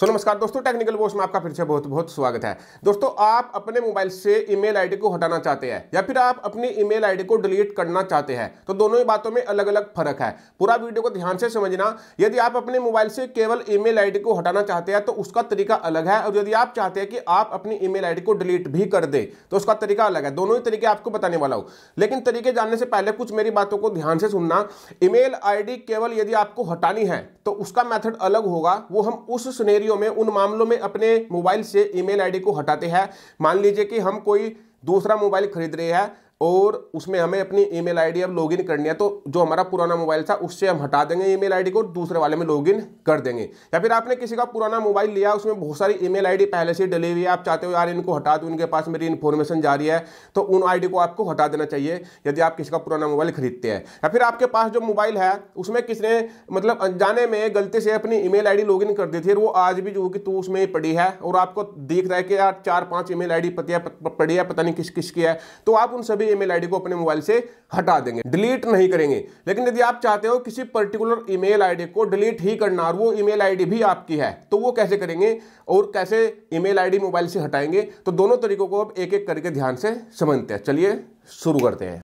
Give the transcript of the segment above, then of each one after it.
सो so, नमस्कार दोस्तों technical Bose में आपका फिर से बहुत बहुत स्वागत है दोस्तों आप अपने मोबाइल से ईमेल आईडी को हटाना चाहते हैं या फिर आप अपनी ईमेल आईडी को डिलीट करना चाहते हैं तो दोनों ही बातों में अलग अलग फर्क है पूरा वीडियो को ध्यान से समझना यदि आप अपने मोबाइल से केवल ई मेल को हटाना चाहते हैं तो उसका तरीका अलग है और यदि आप चाहते हैं कि आप अपनी ई मेल को डिलीट भी कर दे तो उसका तरीका अलग है दोनों ही तरीके आपको बताने वाला हूँ लेकिन तरीके जानने से पहले कुछ मेरी बातों को ध्यान से सुनना ई मेल केवल यदि आपको हटानी है तो उसका मैथड अलग होगा वो हम उस सुनेरी वीडियो में उन मामलों में अपने मोबाइल से ईमेल आईडी को हटाते हैं मान लीजिए कि हम कोई दूसरा मोबाइल खरीद रहे हैं और उसमें हमें अपनी ईमेल आईडी अब लॉगिन करनी है तो जो हमारा पुराना मोबाइल था उससे हम हटा देंगे ईमेल आईडी को दूसरे वाले में लॉगिन कर देंगे या फिर आपने किसी का पुराना मोबाइल लिया उसमें बहुत सारी ईमेल आईडी पहले से डली हुई है आप चाहते हो यार इनको हटा दूँ इनके पास मेरी इन्फॉर्मेशन जा रही है तो उन आई को आपको हटा देना चाहिए यदि आप किसी का पुराना मोबाइल खरीदते हैं या फिर आपके पास जो मोबाइल है उसमें किसने मतलब अनजाने में गलती से अपनी ई मेल आई कर दी थी वो आज भी जो कि तू उसमें ही पड़ी है और आपको देख रहा है कि यार चार पाँच ई मेल आई पड़ी है पता नहीं किस किस की है तो आप उन सभी पूरी ईमेल आईडी को अपने मोबाइल से हटा देंगे डिलीट नहीं करेंगे लेकिन यदि आप चाहते हो किसी पर्टिकुलर ईमेल आईडी को डिलीट ही करना और वो ईमेल आईडी भी आपकी है तो वो कैसे करेंगे और कैसे ईमेल आईडी मोबाइल से हटाएंगे तो दोनों तरीकों को अब एक एक करके ध्यान से समझते हैं चलिए शुरू करते हैं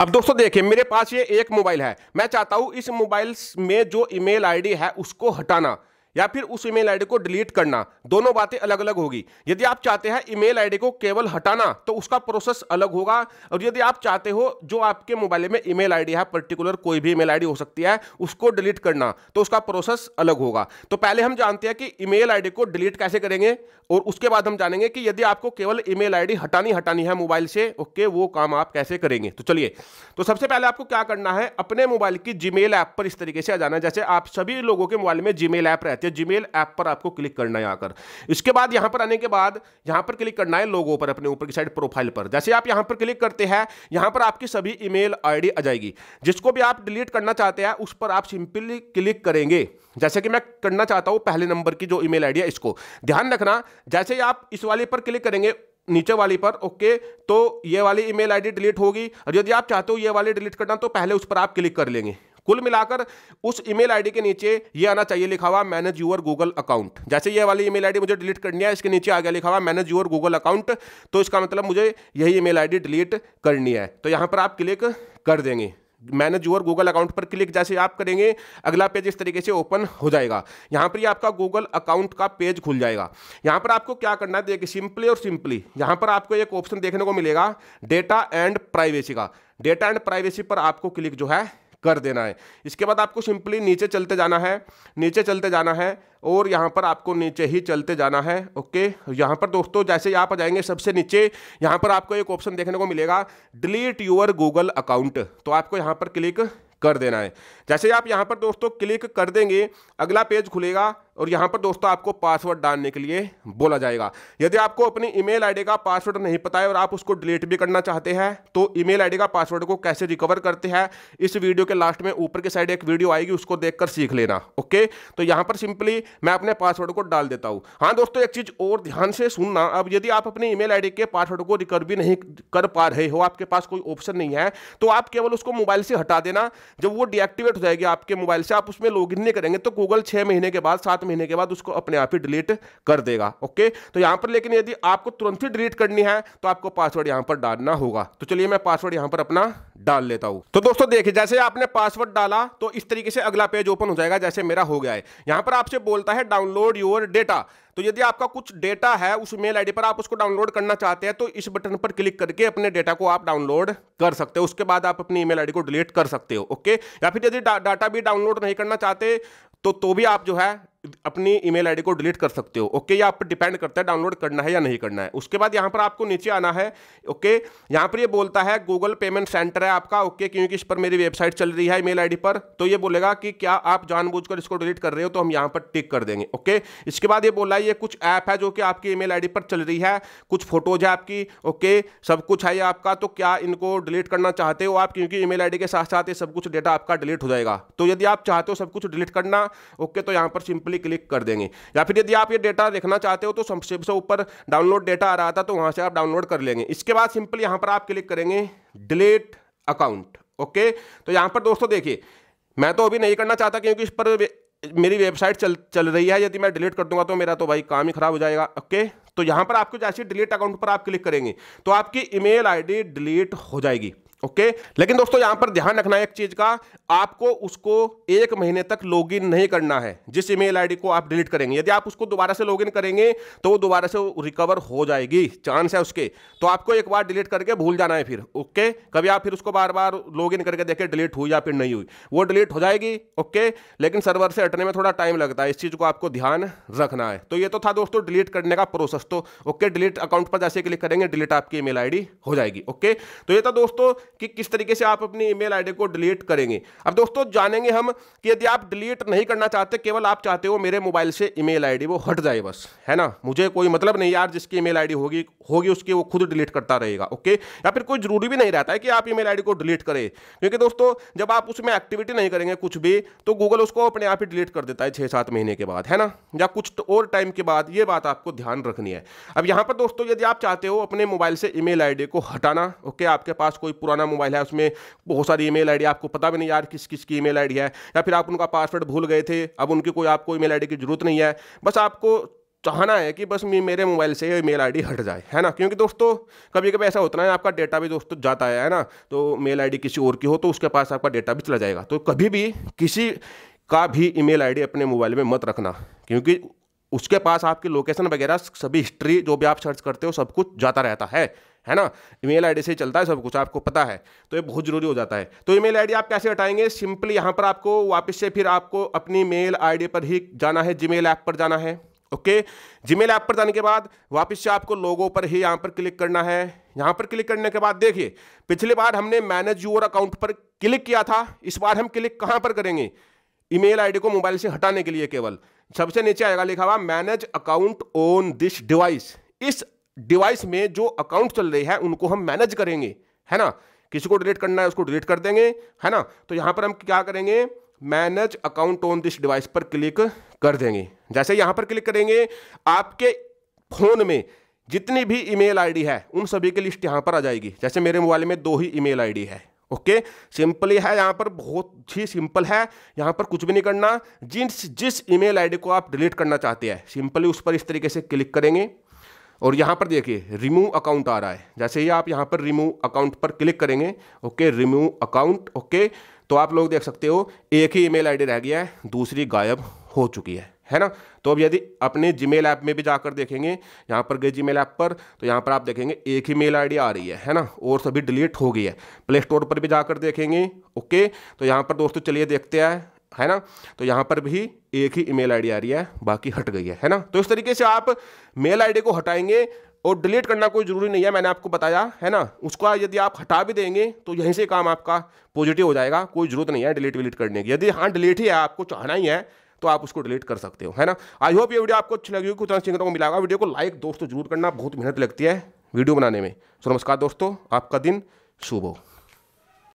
अब दोस्तों देखिए मेरे पास ये एक मोबाइल है मैं चाहता हूं इस मोबाइल में जो ईमेल आईडी है उसको हटाना या फिर उस ईमेल आईडी को डिलीट करना दोनों बातें अलग अलग होगी यदि आप चाहते हैं ईमेल आईडी को केवल हटाना तो उसका प्रोसेस अलग होगा और यदि आप चाहते हो जो आपके मोबाइल में ईमेल आईडी है पर्टिकुलर कोई भी ईमेल आईडी हो सकती है उसको डिलीट करना तो उसका प्रोसेस अलग होगा तो पहले हम जानते हैं कि ईमेल आईडी को डिलीट कैसे करेंगे और उसके बाद हम जानेंगे कि यदि आपको केवल ईमेल आईडी हटानी हटानी है मोबाइल से ओके वो काम आप कैसे करेंगे तो चलिए तो सबसे पहले आपको क्या करना है अपने मोबाइल की जीमेल ऐप पर इस तरीके से आ जाना जैसे आप सभी लोगों के मोबाइल में जीमेल ऐप रहती जाती है जीमेल ऐप पर आपको क्लिक करना है आकर इसके बाद यहां पर आने के बाद यहां पर क्लिक करना है लोगों पर अपने ऊपर की साइड प्रोफाइल पर जैसे आप यहां पर क्लिक करते हैं यहां पर आपकी सभी ईमेल आईडी आ जाएगी जिसको भी आप डिलीट करना चाहते हैं उस पर आप सिंपली क्लिक करेंगे जैसे कि मैं करना चाहता हूँ पहले नंबर की जो ईमेल आईडी है इसको ध्यान रखना जैसे ही आप इस वाले पर क्लिक करेंगे नीचे वाली पर ओके तो ये वाली ईमेल आईडी डिलीट होगी और यदि आप चाहते हो ये वाली डिलीट करना तो पहले उस पर आप क्लिक कर लेंगे कुल मिलाकर उस ईमेल आईडी के नीचे ये आना चाहिए लिखा हुआ मैनेज यूर गूगल अकाउंट जैसे ये वाली ईमेल आईडी मुझे डिलीट करनी है इसके नीचे आ गया लिखा हुआ मैनेज यूर गूगल अकाउंट तो इसका मतलब मुझे यही ईमेल आईडी डिलीट करनी है तो यहाँ पर आप क्लिक कर देंगे मैनेज यूर गूगल अकाउंट पर क्लिक जैसे आप करेंगे अगला पेज इस तरीके से ओपन हो जाएगा यहाँ पर ये आपका गूगल अकाउंट का पेज खुल जाएगा यहाँ पर आपको क्या करना है देखिए सिंपली और सिंपली यहाँ पर आपको एक ऑप्शन देखने को मिलेगा डेटा एंड प्राइवेसी का डेटा एंड प्राइवेसी पर आपको क्लिक जो है कर देना है इसके बाद आपको सिंपली नीचे चलते जाना है नीचे चलते जाना है और यहाँ पर आपको नीचे ही चलते जाना है ओके यहाँ पर दोस्तों जैसे आप आ जाएंगे सबसे नीचे यहाँ पर आपको एक ऑप्शन देखने को मिलेगा डिलीट यूअर गूगल अकाउंट तो आपको यहाँ पर क्लिक कर देना है जैसे आप यहाँ पर दोस्तों क्लिक कर देंगे अगला पेज खुलेगा और यहाँ पर दोस्तों आपको पासवर्ड डालने के लिए बोला जाएगा यदि आपको अपनी ईमेल आईडी का पासवर्ड नहीं पता है और आप उसको डिलीट भी करना चाहते हैं तो ईमेल आईडी का पासवर्ड को कैसे रिकवर करते हैं इस वीडियो के लास्ट में ऊपर की साइड एक वीडियो आएगी उसको देखकर सीख लेना ओके तो यहाँ पर सिंपली मैं अपने पासवर्ड को डाल देता हूँ हाँ दोस्तों एक चीज़ और ध्यान से सुनना अब यदि आप अपनी ई मेल के पासवर्ड को रिकवर भी नहीं कर पा रहे हो आपके पास कोई ऑप्शन नहीं है तो आप केवल उसको मोबाइल से हटा देना जब वो डीएक्टिवेट हो जाएगी आपके मोबाइल से आप उसमें लॉगिन नहीं करेंगे तो गूगल छः महीने के बाद सात महीने के बाद उसको अपने आप ही डिलीट कर देगा ओके तो यहां पर लेकिन यदि आपको तुरंत ही डिलीट करनी है तो आपको पासवर्ड यहां पर डालना होगा तो चलिए मैं पासवर्ड यहां पर अपना डाल लेता हूं तो दोस्तों देखिए जैसे आपने पासवर्ड डाला तो इस तरीके से अगला पेज ओपन हो जाएगा जैसे मेरा हो गया है यहां पर आपसे बोलता है डाउनलोड योर डेटा तो यदि आपका कुछ डेटा है उस मेल आईडी पर आप उसको डाउनलोड करना चाहते हैं तो इस बटन पर क्लिक करके अपने डेटा को आप डाउनलोड कर सकते हो उसके बाद आप अपनी ईमेल आईडी को डिलीट कर सकते हो ओके या फिर यदि डाटा भी डाउनलोड नहीं करना चाहते तो तो भी आप जो है अपनी ईमेल आईडी को डिलीट कर सकते हो ओके ये आप पर डिपेंड करता है डाउनलोड करना है या नहीं करना है उसके बाद यहाँ पर आपको नीचे आना है ओके यहाँ पर ये यह बोलता है गूगल पेमेंट सेंटर है आपका ओके क्योंकि इस पर मेरी वेबसाइट चल रही है ईमेल आईडी पर तो ये बोलेगा कि क्या आप जानबूझ इसको डिलीट कर रहे हो तो हम यहाँ पर टिक कर देंगे ओके इसके बाद ये बोला है ये कुछ ऐप है जो कि आपकी ईमेल आईडी पर चल रही है कुछ फोटोज है आपकी ओके सब कुछ है ये आपका तो क्या इनको डिलीट करना चाहते हो आप क्योंकि ईमेल आईडी के साथ साथ ये सब कुछ डेटा आपका डिलीट हो जाएगा तो यदि आप चाहते हो सब कुछ डिलीट करना ओके तो यहाँ पर सिंपल सिंपली क्लिक कर देंगे या फिर यदि आप ये डेटा देखना चाहते हो तो सबसे ऊपर डाउनलोड डेटा आ रहा था तो वहाँ से आप डाउनलोड कर लेंगे इसके बाद सिंपली यहाँ पर आप क्लिक करेंगे डिलीट अकाउंट ओके तो यहाँ पर दोस्तों देखिए मैं तो अभी नहीं करना चाहता क्योंकि इस पर मेरी वेबसाइट चल चल रही है यदि मैं डिलीट कर दूंगा तो मेरा तो भाई काम ही खराब हो जाएगा ओके तो यहाँ पर आपको जैसे डिलीट अकाउंट पर आप क्लिक करेंगे तो आपकी ईमेल आईडी डिलीट हो जाएगी ओके लेकिन दोस्तों यहां पर ध्यान रखना है एक चीज का आपको उसको एक महीने तक लॉगिन नहीं करना है जिस ईमेल आईडी को आप डिलीट करेंगे यदि आप उसको दोबारा से लॉगिन करेंगे तो वो दोबारा से रिकवर हो जाएगी चांस है उसके तो आपको एक बार डिलीट करके भूल जाना है फिर ओके कभी आप फिर उसको बार बार लॉग करके देखें डिलीट हुई या फिर नहीं हुई वो डिलीट हो जाएगी ओके लेकिन सर्वर से हटने में थोड़ा टाइम लगता है इस चीज को आपको ध्यान रखना है तो ये तो था दोस्तों डिलीट करने का प्रोसेस तो ओके डिलीट अकाउंट पर जैसे क्लिक करेंगे डिलीट आपकी ईमेल आईडी हो जाएगी ओके तो ये था दोस्तों कि किस तरीके से आप अपनी ईमेल आईडी को डिलीट करेंगे अब दोस्तों जानेंगे हम कि यदि आप डिलीट नहीं करना चाहते केवल आप चाहते हो मेरे मोबाइल से ईमेल आईडी वो हट जाए बस है ना मुझे कोई मतलब नहीं यार जिसकी ईमेल आईडी होगी होगी उसकी वो खुद डिलीट करता रहेगा ओके या फिर कोई जरूरी भी नहीं रहता है कि आप ईमेल आईडी को डिलीट करें क्योंकि दोस्तों जब आप उसमें एक्टिविटी नहीं करेंगे कुछ भी तो गूगल उसको अपने आप ही डिलीट कर देता है छः सात महीने के बाद है ना या कुछ और टाइम के बाद ये बात आपको ध्यान रखनी है अब यहाँ पर दोस्तों यदि आप चाहते हो अपने मोबाइल से ईमेल आईडी को हटाना ओके आपके पास कोई पुराना पुराना मोबाइल है उसमें बहुत सारी ईमेल आईडी आपको पता भी नहीं यार किस किस की ईमेल आईडी है या फिर आप उनका पासवर्ड भूल गए थे अब उनकी कोई आपको ईमेल आईडी की जरूरत नहीं है बस आपको चाहना है कि बस मेरे मोबाइल से ये मेल आईडी हट जाए है ना क्योंकि दोस्तों कभी कभी ऐसा होता है आपका डेटा भी दोस्तों जाता है ना तो मेल आईडी किसी और की हो तो उसके पास आपका डेटा भी चला जाएगा तो कभी भी किसी का भी ईमेल आईडी अपने मोबाइल में मत रखना क्योंकि उसके पास आपकी लोकेशन वगैरह सभी हिस्ट्री जो भी आप सर्च करते हो सब कुछ जाता रहता है है ना ईमेल आईडी से चलता है सब कुछ आपको पता है तो ये बहुत ज़रूरी हो जाता है तो ईमेल आईडी आप कैसे हटाएंगे सिंपली यहाँ पर आपको वापस से फिर आपको अपनी मेल आईडी पर ही जाना है जीमेल ऐप पर जाना है ओके जीमेल ऐप पर जाने के बाद वापस से आपको लोगों पर ही यहाँ पर क्लिक करना है यहाँ पर क्लिक करने के बाद देखिए पिछली बार हमने मैनेज यूर अकाउंट पर क्लिक किया था इस बार हम क्लिक कहाँ पर करेंगे ईमेल आईडी को मोबाइल से हटाने के लिए केवल सबसे नीचे आएगा लिखा हुआ manage account on this device इस डिवाइस में जो अकाउंट चल रही है उनको हम मैनेज करेंगे है ना किसी को डिलीट करना है उसको डिलीट कर देंगे है ना तो यहां पर हम क्या करेंगे manage account on this device पर क्लिक कर देंगे जैसे यहां पर क्लिक करेंगे आपके फोन में जितनी भी ईमेल आईडी है उन सभी की लिस्ट यहां पर आ जाएगी जैसे मेरे मोबाइल में दो ही ईमेल आईडी है ओके सिंपल है यहाँ पर बहुत ही सिंपल है यहाँ पर कुछ भी नहीं करना जिस जिस ईमेल आईडी को आप डिलीट करना चाहते हैं सिंपली उस पर इस तरीके से क्लिक करेंगे और यहाँ पर देखिए रिमूव अकाउंट आ रहा है जैसे ही आप यहाँ पर रिमूव अकाउंट पर क्लिक करेंगे ओके रिमूव अकाउंट ओके तो आप लोग देख सकते हो एक ही ईमेल आईडी रह गया है दूसरी गायब हो चुकी है है ना तो अब यदि अपने मेल ऐप में भी जाकर देखेंगे यहाँ पर गए मेल ऐप पर तो यहाँ पर आप देखेंगे एक ही मेल आईडी आ रही है है ना और सभी डिलीट हो गई है प्ले स्टोर पर भी जाकर देखेंगे ओके तो यहाँ पर दोस्तों चलिए देखते हैं है ना तो यहाँ पर भी एक ही ईमेल आईडी आ रही है बाकी हट गई है है ना तो इस तरीके से आप मेल आईडी को हटाएंगे और डिलीट करना कोई ज़रूरी नहीं है मैंने आपको बताया है ना उसका यदि आप हटा भी देंगे तो यहीं से काम आपका पॉजिटिव हो जाएगा कोई ज़रूरत नहीं है डिलीट विलीट करने की यदि हाँ डिलीट ही है आपको चाहना ही है तो आप उसको डिलीट कर सकते हो है ना आई होप ये वीडियो आपको अच्छी लगी उतना सीखने को मिला वीडियो को लाइक दोस्तों जरूर करना बहुत मेहनत लगती है वीडियो बनाने में सो तो नमस्कार दोस्तों आपका दिन शुभ हो